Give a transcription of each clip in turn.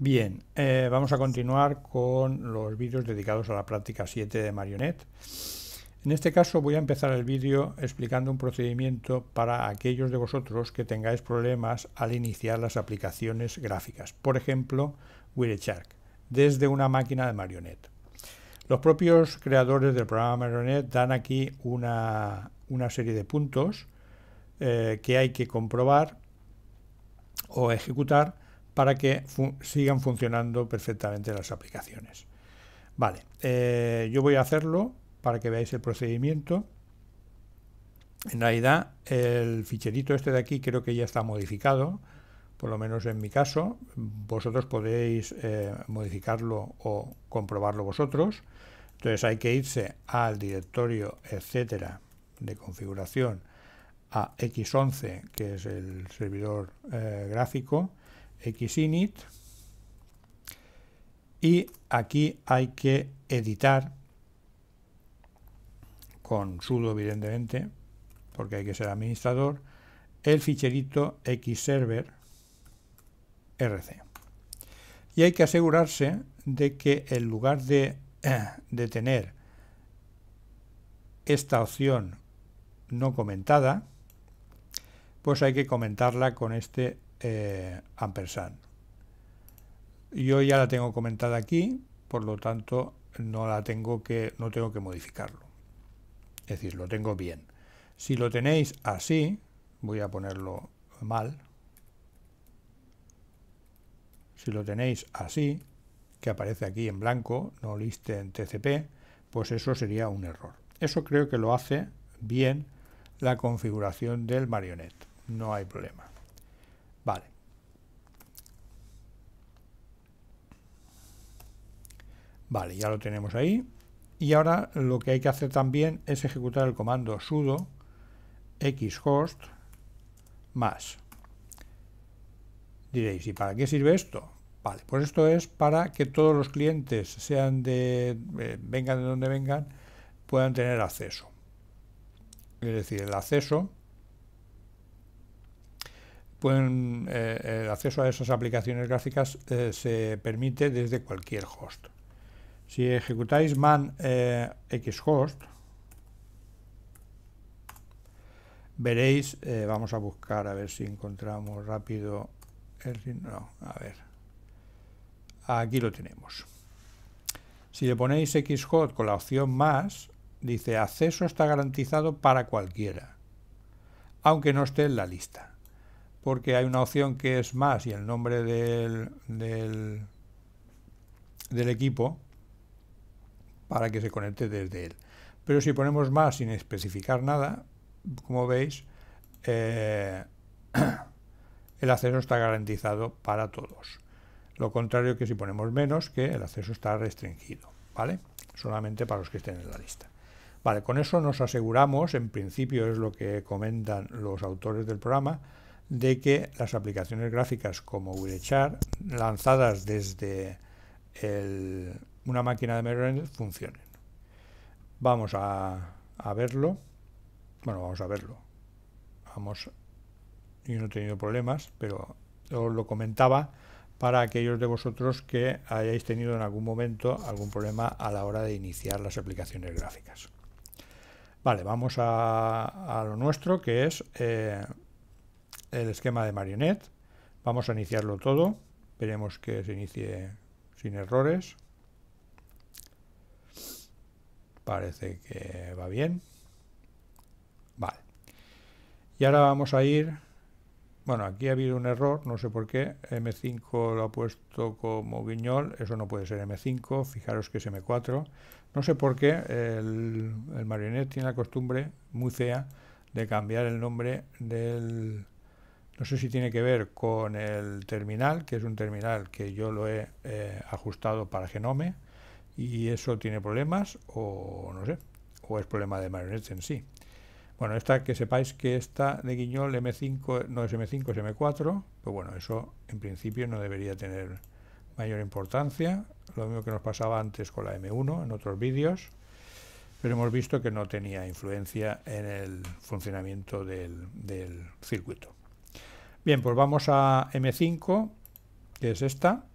Bien, eh, vamos a continuar con los vídeos dedicados a la práctica 7 de Marionette. En este caso voy a empezar el vídeo explicando un procedimiento para aquellos de vosotros que tengáis problemas al iniciar las aplicaciones gráficas, por ejemplo Wireshark, desde una máquina de Marionette. Los propios creadores del programa Marionette dan aquí una, serie de puntos eh, que hay que comprobar o ejecutar para que sigan funcionando perfectamente las aplicaciones. Vale, eh, yo voy a hacerlo para que veáis el procedimiento. En realidad, el ficherito este de aquí creo que ya está modificado, por lo menos en mi caso. Vosotros podéis eh, modificarlo o comprobarlo vosotros. Entonces hay que irse al directorio, etcétera, de configuración a X11, que es el servidor eh, gráfico, xinit y aquí hay que editar con sudo evidentemente porque hay que ser administrador el ficherito xserver rc y hay que asegurarse de que en lugar de, de tener esta opción no comentada pues hay que comentarla con este eh, ampersand. Yo ya la tengo comentada aquí, por lo tanto no la tengo que no tengo que modificarlo. Es decir, lo tengo bien. Si lo tenéis así, voy a ponerlo mal. Si lo tenéis así, que aparece aquí en blanco, no liste en TCP, pues eso sería un error. Eso creo que lo hace bien la configuración del marionet No hay problema. Vale. ya lo tenemos ahí. Y ahora lo que hay que hacer también es ejecutar el comando sudo xhost más. Diréis, ¿y para qué sirve esto? Vale, pues esto es para que todos los clientes, sean de eh, vengan de donde vengan, puedan tener acceso. Es decir, el acceso eh, el acceso a esas aplicaciones gráficas eh, se permite desde cualquier host. Si ejecutáis man eh, xhost, veréis, vamos a buscar a ver si encontramos rápido No, a ver. Aquí lo tenemos. Si le ponéis xhost con la opción más, dice acceso está garantizado para cualquiera, aunque no esté en la lista porque hay una opción que es más y el nombre del, equipo para que se conecte desde él. Pero si ponemos más sin especificar nada, como veis, eh, el acceso está garantizado para todos. Lo contrario que si ponemos menos, que el acceso está restringido, ¿vale? Solamente para los que estén en la lista. Vale, con eso nos aseguramos, en principio es lo que comentan los autores del programa, de que las aplicaciones gráficas como WeChat, lanzadas desde una máquina de Merlin, funcionen. Vamos a, verlo. Bueno, vamos a verlo. Vamos. Yo no he tenido problemas, pero os lo comentaba para aquellos de vosotros que hayáis tenido en algún momento algún problema a la hora de iniciar las aplicaciones gráficas. Vale, vamos a, lo nuestro, que es eh, el esquema de marionette. Vamos a iniciarlo todo. Esperemos que se inicie sin errores. Parece que va bien. Vale. Y ahora vamos a ir... Bueno, aquí ha habido un error, no sé por qué. M5 lo ha puesto como guiñol. Eso no puede ser M5. Fijaros que es M4. No sé por qué el, el tiene la costumbre muy fea de cambiar el nombre del, no sé si tiene que ver con el terminal, que es un terminal que yo lo he eh, ajustado para Genome y eso tiene problemas o no sé, o es problema de Marionette en sí. Bueno, esta que sepáis que esta de Guiñol M5 no es M5, es M4, pues bueno, eso en principio no debería tener mayor importancia, lo mismo que nos pasaba antes con la M1 en otros vídeos, pero hemos visto que no tenía influencia en el funcionamiento del circuito. Bien, pues vamos a M5, que es esta.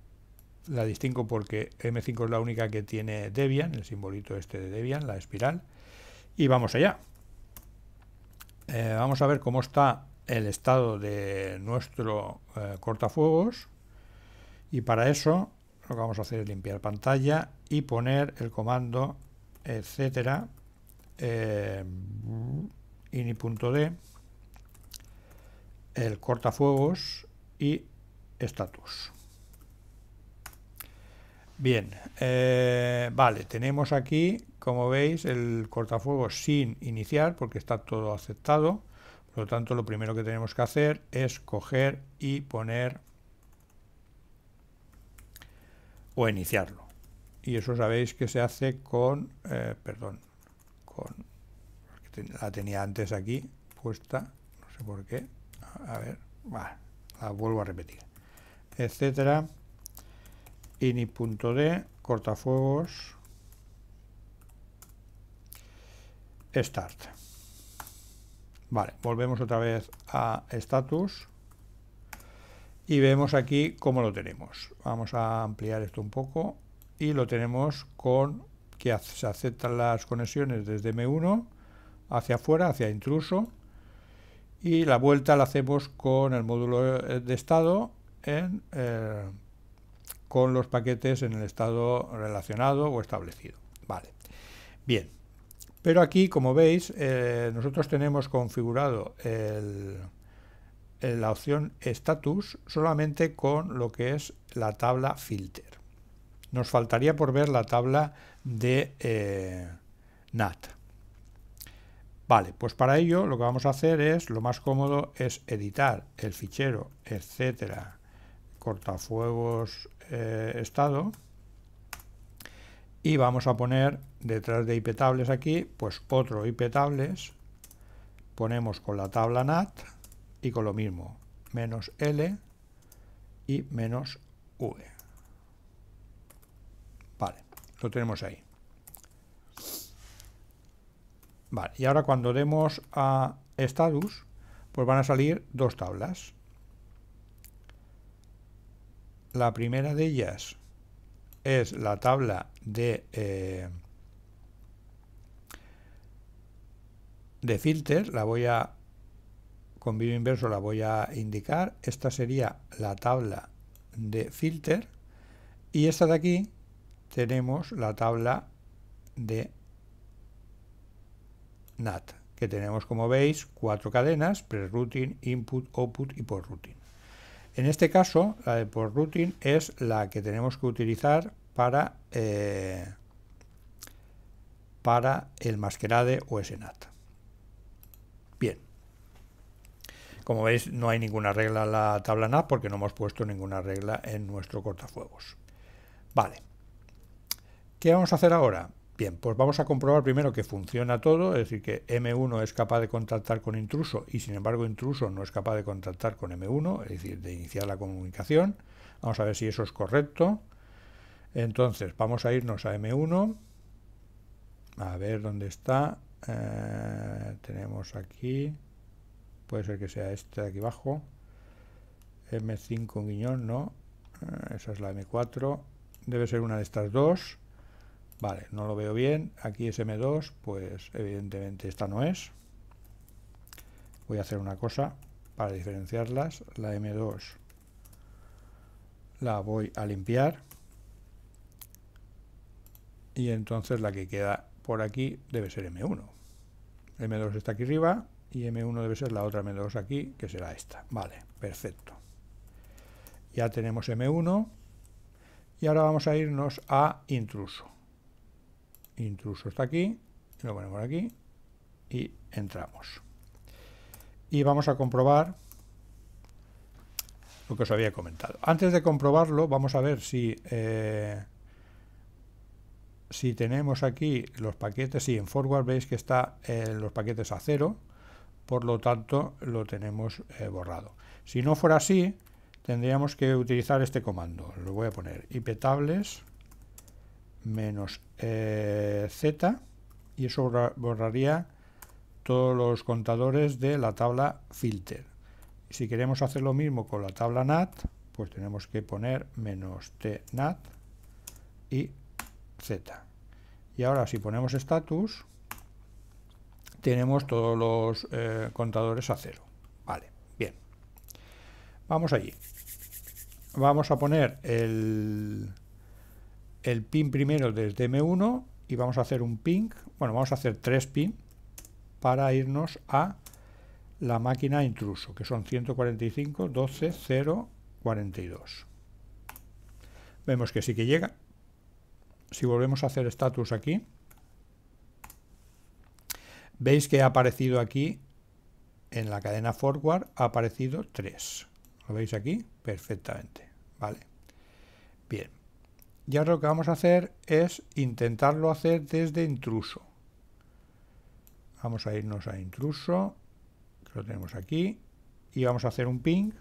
La distingo porque M5 es la única que tiene Debian, el simbolito este de Debian, la espiral. Y vamos allá. Eh, vamos a ver cómo está el estado de nuestro eh, cortafuegos. Y para eso lo que vamos a hacer es limpiar pantalla y poner el comando etcétera eh, ini.d el cortafuegos y status. Bien, eh, vale, tenemos aquí, como veis, el cortafuegos sin iniciar porque está todo aceptado. Por lo tanto, lo primero que tenemos que hacer es coger y poner o iniciarlo. Y eso sabéis que se hace con, eh, perdón, con, la tenía antes aquí puesta, no sé por qué, a ver, la vuelvo a repetir, etcétera, init.d, cortafuegos, start. Vale, volvemos otra vez a status y vemos aquí cómo lo tenemos. Vamos a ampliar esto un poco y lo tenemos con que se aceptan las conexiones desde M1 hacia afuera, hacia intruso, y la vuelta la hacemos con el módulo eh, de estado en, eh, con los paquetes en el estado relacionado o establecido. Vale, bien. Pero aquí, como veis, eh, nosotros tenemos configurado la opción status solamente con lo que es la tabla filter. Nos faltaría por ver la tabla de NAT. Vale, pues para ello lo que vamos a hacer es, lo más cómodo es editar el fichero, etcétera, cortafuegos eh, estado, y vamos a poner detrás de iptables aquí, pues otro iptables, ponemos con la tabla nat y con lo mismo, menos L y menos V. Vale, lo tenemos ahí y ahora cuando demos a status, pues van a salir dos tablas. La primera de ellas es la tabla de, eh, de filter, la voy a con vivo inverso la voy a indicar. Esta sería la tabla de filter. Y esta de aquí tenemos la tabla de NAT, que tenemos como veis cuatro cadenas, pre input, output y post En este caso, la de post es la que tenemos que utilizar para, eh, para el masquerade o SNAT. Bien. Como veis, no hay ninguna regla en la tabla NAT porque no hemos puesto ninguna regla en nuestro cortafuegos. Vale. ¿Qué vamos a hacer ahora? Bien, pues vamos a comprobar primero que funciona todo, es decir, que M1 es capaz de contactar con intruso y sin embargo intruso no es capaz de contactar con M1, es decir, de iniciar la comunicación. Vamos a ver si eso es correcto. Entonces, vamos a irnos a M1, a ver dónde está. Eh, tenemos aquí, puede ser que sea este de aquí abajo, M5 guiñón, no, eh, esa es la M4, debe ser una de estas dos. Vale, no lo veo bien. Aquí es M2, pues evidentemente esta no es. Voy a hacer una cosa para diferenciarlas. La M2 la voy a limpiar. Y entonces la que queda por aquí debe ser M1. M2 está aquí arriba y M1 debe ser la otra M2 aquí, que será esta. Vale, perfecto. Ya tenemos M1 y ahora vamos a irnos a intruso intruso está aquí, lo ponemos aquí y entramos. Y vamos a comprobar lo que os había comentado. Antes de comprobarlo, vamos a ver si, eh, si tenemos aquí los paquetes. y en forward veis que está en eh, los paquetes a cero, por lo tanto lo tenemos eh, borrado. Si no fuera así, tendríamos que utilizar este comando. Lo voy a poner tables menos eh, z y eso borraría todos los contadores de la tabla filter. Si queremos hacer lo mismo con la tabla NAT, pues tenemos que poner menos t NAT y z. Y ahora si ponemos status, tenemos todos los eh, contadores a cero. Vale, bien. Vamos allí. Vamos a poner el el pin primero desde M1 y vamos a hacer un ping, bueno, vamos a hacer tres pin para irnos a la máquina intruso, que son 145, 12, 0, 42. Vemos que sí que llega. Si volvemos a hacer status aquí, veis que ha aparecido aquí, en la cadena forward, ha aparecido 3. ¿Lo veis aquí? Perfectamente. Vale. Bien, y ahora lo que vamos a hacer es intentarlo hacer desde intruso. Vamos a irnos a intruso, que lo tenemos aquí, y vamos a hacer un ping.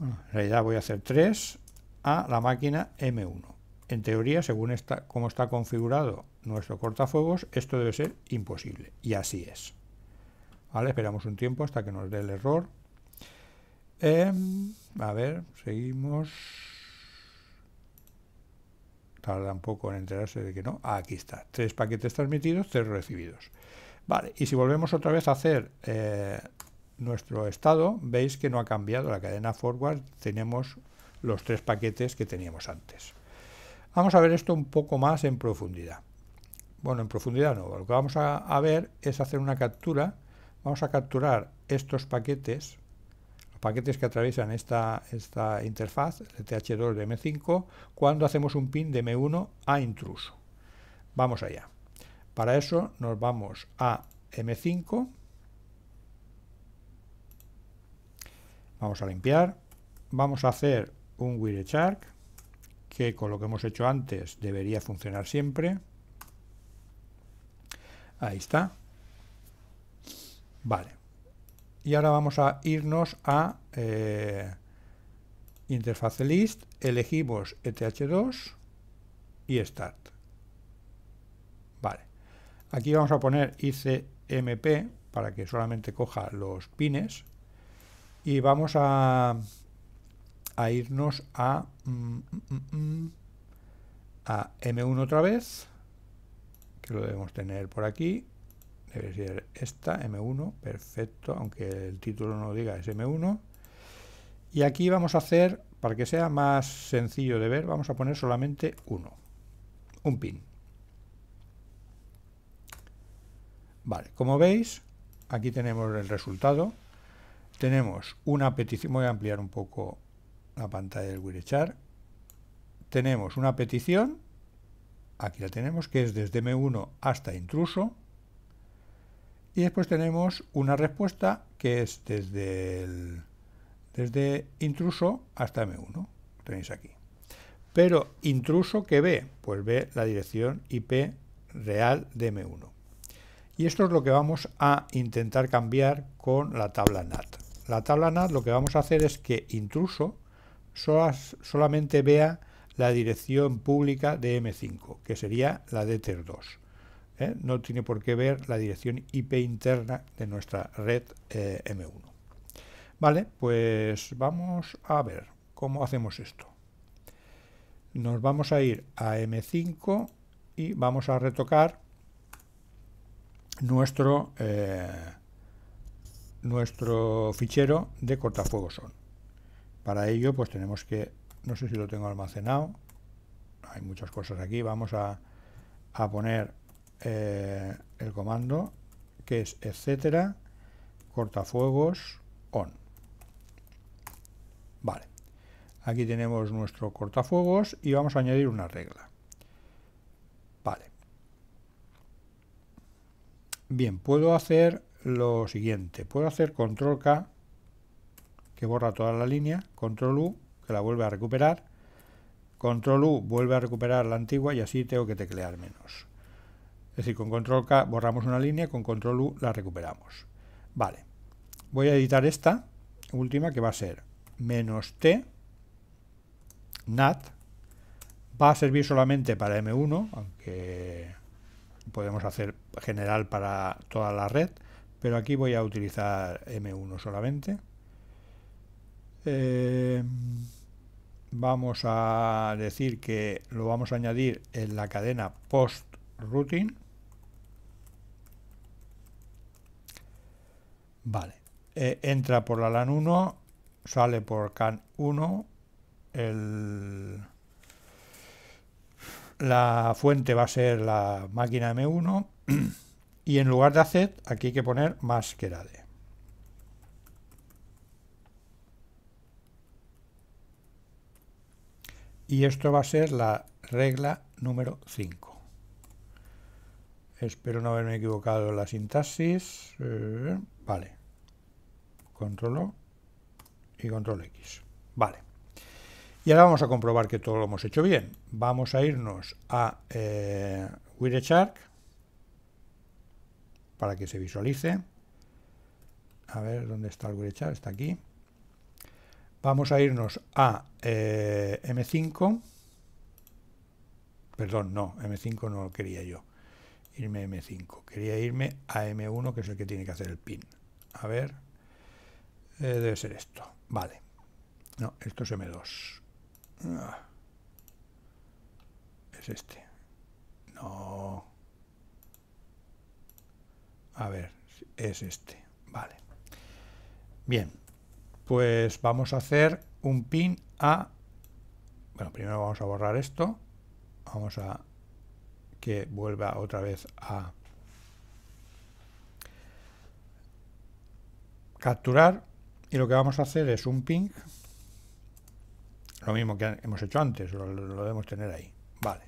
en realidad voy a hacer 3 a la máquina M1. En teoría, según cómo está configurado nuestro cortafuegos, esto debe ser imposible. Y así es. Vale, esperamos un tiempo hasta que nos dé el error. Em, a ver, seguimos tarda un poco en enterarse de que no. Ah, aquí está. Tres paquetes transmitidos, tres recibidos. Vale, y si volvemos otra vez a hacer eh, nuestro estado, veis que no ha cambiado la cadena forward, tenemos los tres paquetes que teníamos antes. Vamos a ver esto un poco más en profundidad. Bueno, en profundidad no, lo que vamos a ver es hacer una captura. Vamos a capturar estos paquetes paquetes que atraviesan esta, interfaz, interfaz, TH2 de M5, cuando hacemos un pin de M1 a intruso. Vamos allá. Para eso nos vamos a M5. Vamos a limpiar. Vamos a hacer un Wireshark, que con lo que hemos hecho antes debería funcionar siempre. Ahí está. Vale. Y ahora vamos a irnos a eh, list, elegimos ETH2 y Start. Vale. Aquí vamos a poner ICMP para que solamente coja los pines. Y vamos a, a irnos a, mm, mm, mm, a M1 otra vez, que lo debemos tener por aquí debe ser esta, M1, perfecto, aunque el título no diga es M1. Y aquí vamos a hacer, para que sea más sencillo de ver, vamos a poner solamente uno, un pin. Vale, como veis, aquí tenemos el resultado. Tenemos una petición, voy a ampliar un poco la pantalla del Wirechar. Tenemos una petición, aquí la tenemos, que es desde M1 hasta intruso, y después tenemos una respuesta que es desde, intruso hasta M1. Tenéis aquí. Pero intruso ¿qué ve, pues ve la dirección IP real de M1. Y esto es lo que vamos a intentar cambiar con la tabla NAT. La tabla NAT lo que vamos a hacer es que intruso solamente vea la dirección pública de M5, que sería la de TER2. ¿eh? no tiene por qué ver la dirección IP interna de nuestra red eh, M1. Vale, pues vamos a ver cómo hacemos esto. Nos vamos a ir a M5 y vamos a retocar nuestro, eh, nuestro fichero de cortafuegos son. Para ello, pues tenemos que, no sé si lo tengo almacenado, hay muchas cosas aquí, vamos a, a poner eh, el comando que es etcétera cortafuegos on. Vale. Aquí tenemos nuestro cortafuegos y vamos a añadir una regla. Vale. Bien, puedo hacer lo siguiente. Puedo hacer control K, que borra toda la línea, control U, que la vuelve a recuperar, control U vuelve a recuperar la antigua y así tengo que teclear menos. Es decir, con control K borramos una línea, con control U la recuperamos. Vale, voy a editar esta última que va a ser menos T NAT va a servir solamente para M1, aunque podemos hacer general para toda la red, pero aquí voy a utilizar M1 solamente. Eh, vamos a decir que lo vamos a añadir en la cadena post routing. Vale. Eh, entra por la LAN 1, sale por CAN 1, el, la fuente va a ser la máquina M1 y en lugar de acet aquí hay que poner de. Y esto va a ser la regla número 5. Espero no haberme equivocado en la sintaxis. Eh, vale. Control y control X. Vale. Y ahora vamos a comprobar que todo lo hemos hecho bien. Vamos a irnos a eh, Wireshark para que se visualice. A ver, ¿dónde está el Wireshark? Está aquí. Vamos a irnos a eh, M5. Perdón, no, M5 no lo quería yo irme a M5. Quería irme a M1, que es el que tiene que hacer el pin. A ver, eh, debe ser esto. Vale. No, esto es M2. Ah. Es este. No. A ver, es este. Vale. Bien. Pues vamos a hacer un pin a... Bueno, primero vamos a borrar esto. Vamos a que vuelva otra vez a capturar y lo que vamos a hacer es un ping lo mismo que hemos hecho antes lo, debemos tener ahí vale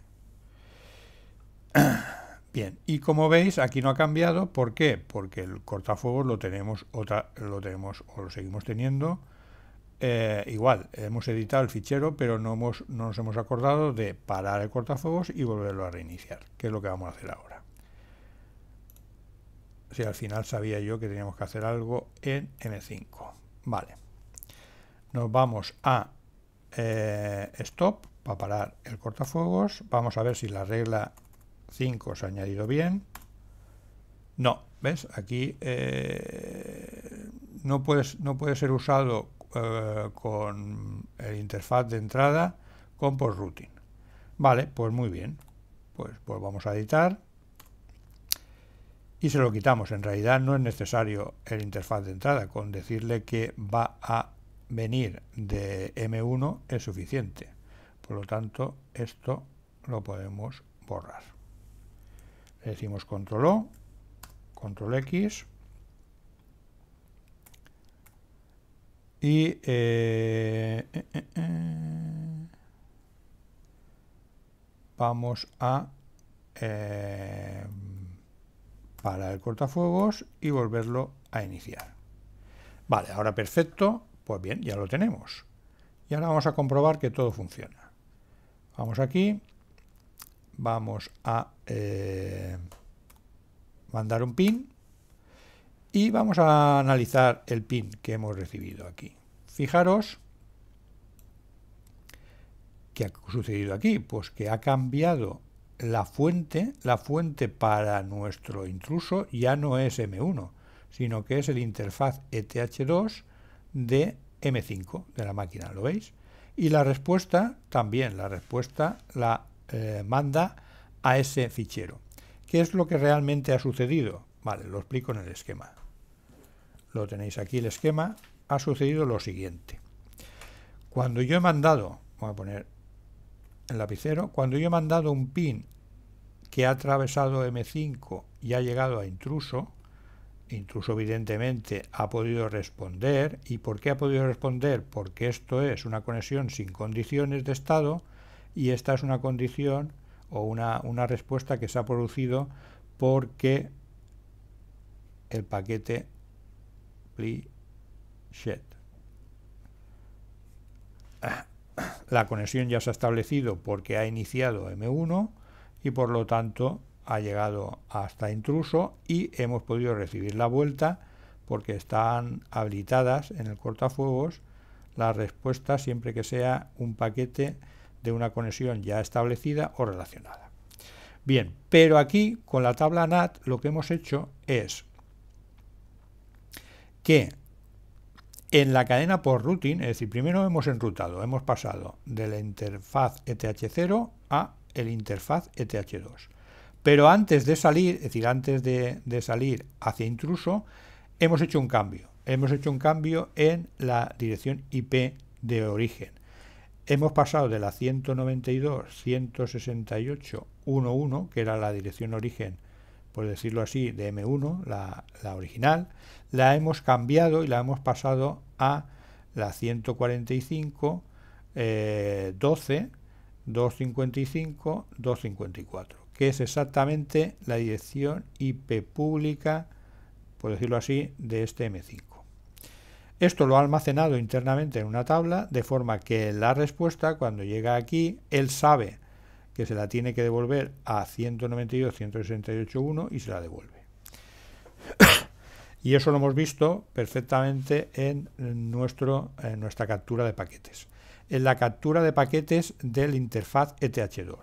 bien y como veis aquí no ha cambiado ¿por qué? porque el cortafuegos lo tenemos otra lo tenemos o lo seguimos teniendo eh, igual, hemos editado el fichero, pero no, hemos, no nos hemos acordado de parar el cortafuegos y volverlo a reiniciar, que es lo que vamos a hacer ahora. Si al final sabía yo que teníamos que hacer algo en M5. Vale. Nos vamos a eh, Stop para parar el cortafuegos. Vamos a ver si la regla 5 se ha añadido bien. No, ¿ves? Aquí eh, no, puedes, no puede ser usado eh, con el interfaz de entrada con post routing. Vale, pues muy bien. Pues, pues vamos a editar y se lo quitamos. En realidad no es necesario el interfaz de entrada, con decirle que va a venir de M1 es suficiente. Por lo tanto, esto lo podemos borrar. Le decimos control O, control X, Y... Eh, eh, eh, vamos a... parar el cortafuegos y volverlo a iniciar. Vale, ahora perfecto. Pues bien, ya lo tenemos. Y ahora vamos a comprobar que todo funciona. Vamos aquí. Vamos a mandar un pin y vamos a analizar el pin que hemos recibido aquí. Fijaros ¿qué ha sucedido aquí? Pues que ha cambiado la fuente, la fuente para nuestro intruso ya no es M1, sino que es el interfaz ETH2 de M5 de la máquina, ¿lo veis? Y la respuesta también, la respuesta la eh, manda a ese fichero. ¿Qué es lo que realmente ha sucedido? Vale, lo explico en el esquema lo tenéis aquí el esquema, ha sucedido lo siguiente. Cuando yo he mandado, voy a poner el lapicero, cuando yo he mandado un pin que ha atravesado M5 y ha llegado a intruso, intruso evidentemente ha podido responder. ¿Y por qué ha podido responder? Porque esto es una conexión sin condiciones de estado y esta es una condición o una, una respuesta que se ha producido porque el paquete la conexión ya se ha establecido porque ha iniciado M1 y por lo tanto ha llegado hasta intruso y hemos podido recibir la vuelta porque están habilitadas en el cortafuegos la respuesta siempre que sea un paquete de una conexión ya establecida o relacionada. Bien, pero aquí con la tabla NAT lo que hemos hecho es que en la cadena por routing, es decir, primero hemos enrutado, hemos pasado de la interfaz ETH0 a el interfaz ETH2. Pero antes de salir, es decir, antes de, de salir hacia intruso, hemos hecho un cambio. Hemos hecho un cambio en la dirección IP de origen. Hemos pasado de la 192.168.1.1, que era la dirección origen por decirlo así, de M1, la, original, la hemos cambiado y la hemos pasado a la 145, 12, 255, 254, que es exactamente la dirección IP pública, por decirlo así, de este M5. Esto lo ha almacenado internamente en una tabla, de forma que la respuesta, cuando llega aquí, él sabe que se la tiene que devolver a 192.168.1 y se la devuelve. y eso lo hemos visto perfectamente en, nuestro, nuestra captura de paquetes, en la captura de paquetes del interfaz ETH2.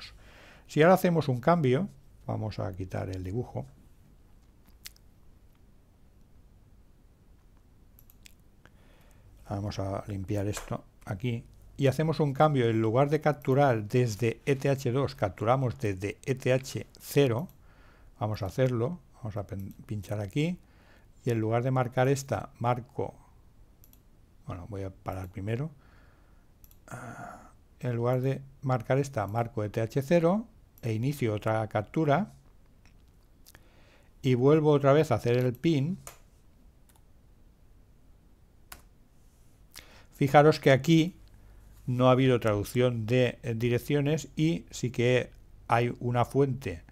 Si ahora hacemos un cambio, vamos a quitar el dibujo, vamos a limpiar esto aquí y hacemos un cambio, en lugar de capturar desde ETH2, capturamos desde ETH0, vamos a hacerlo, vamos a pinchar aquí, y en lugar de marcar esta, marco, bueno, voy a parar primero, ah, en lugar de marcar esta, marco ETH0 e inicio otra captura, y vuelvo otra vez a hacer el pin, fijaros que aquí no ha habido traducción de eh, direcciones y sí que hay una fuente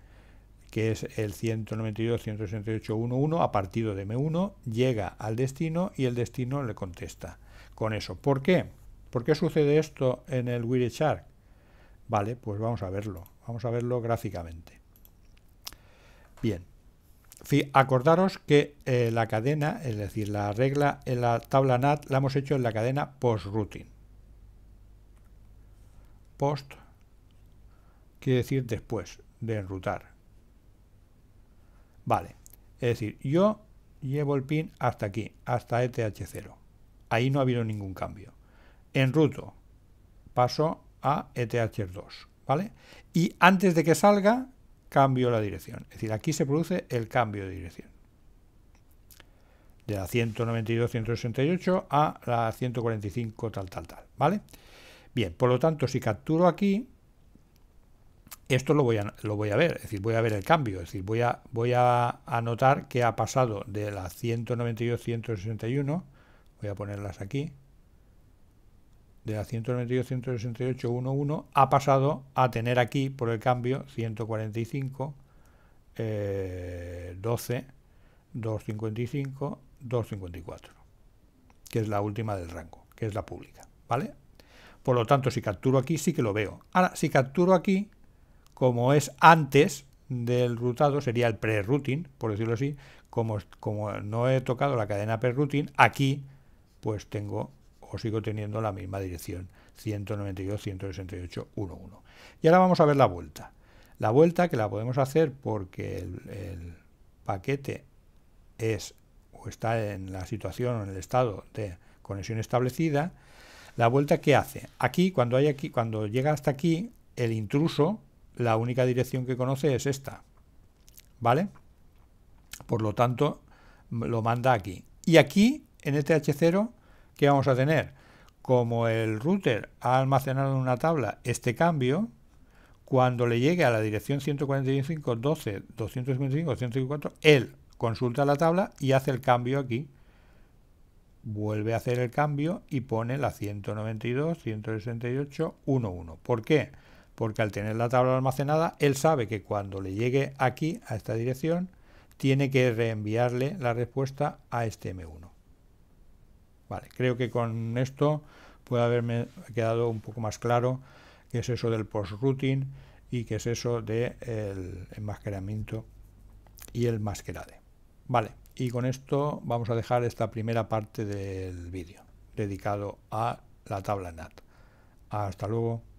que es el 192.168.1.1, a partido de M1, llega al destino y el destino le contesta con eso. ¿Por qué? ¿Por qué sucede esto en el Wireshark? Vale, pues vamos a verlo. Vamos a verlo gráficamente. Bien. Acordaros que eh, la cadena, es decir, la regla en la tabla NAT la hemos hecho en la cadena post-routing. Post quiere decir después de enrutar. Vale, es decir, yo llevo el pin hasta aquí, hasta ETH0. Ahí no ha habido ningún cambio. Enruto, paso a ETH2, ¿vale? Y antes de que salga, cambio la dirección. Es decir, aquí se produce el cambio de dirección. De la 192.168 a la 145 tal, tal, tal, ¿vale? Bien, por lo tanto, si capturo aquí, esto lo voy a, lo voy a ver, es decir, voy a ver el cambio, es decir, voy a, voy a anotar que ha pasado de la 192-161, voy a ponerlas aquí, de la 192-168-11 ha pasado a tener aquí, por el cambio, 145, eh, 12, 255, 254, que es la última del rango, que es la pública, ¿vale? Por lo tanto, si capturo aquí, sí que lo veo. Ahora, si capturo aquí, como es antes del rutado, sería el pre por decirlo así, como, como no he tocado la cadena pre-routing, aquí pues tengo o sigo teniendo la misma dirección, 192.168.1.1. Y ahora vamos a ver la vuelta. La vuelta que la podemos hacer porque el, el paquete es o está en la situación o en el estado de conexión establecida, la vuelta que hace. Aquí, cuando, hay aquí, cuando llega hasta aquí, el intruso, la única dirección que conoce es esta. ¿Vale? Por lo tanto, lo manda aquí. Y aquí, en este H0, ¿qué vamos a tener? Como el router ha almacenado en una tabla este cambio, cuando le llegue a la dirección 145.12.255.154, él consulta la tabla y hace el cambio aquí vuelve a hacer el cambio y pone la 192, 168, 11. ¿Por qué? Porque al tener la tabla almacenada, él sabe que cuando le llegue aquí, a esta dirección, tiene que reenviarle la respuesta a este M1. Vale, creo que con esto puede haberme quedado un poco más claro qué es eso del post-routing y qué es eso del enmascaramiento y el masquerade. Vale, y con esto vamos a dejar esta primera parte del vídeo dedicado a la tabla NAT. Hasta luego.